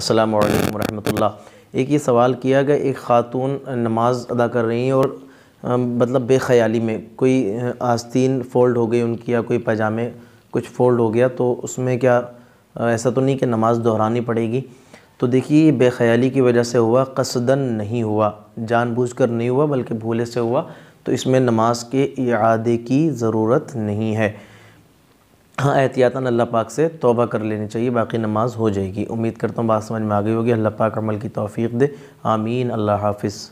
अस्सलाम वालेकुम रहमतुल्लाह एक ये सवाल किया गया एक ख़ातून नमाज अदा कर रही हैं और मतलब बेख्याली में कोई आस्तीन फ़ोल्ड हो गई उनकी या कोई पैजामे कुछ फ़ोल्ड हो गया तो उसमें क्या ऐसा तो नहीं कि नमाज़ दोहरानी पड़ेगी तो देखिए बेख्याली की वजह से हुआ कसदन नहीं हुआ जानबूझकर नहीं हुआ बल्कि भूले से हुआ तो इसमें नमाज के इरादे की ज़रूरत नहीं है हाँ एहतियातन अल्लाह पाक से तोबा कर लेनी चाहिए बाकी नमाज हो जाएगी उम्मीद करता हूँ बात समझ में आ गई होगी अल्लाह पाक अमल की तौफीक दे आमीन अल्लाह हाफिज़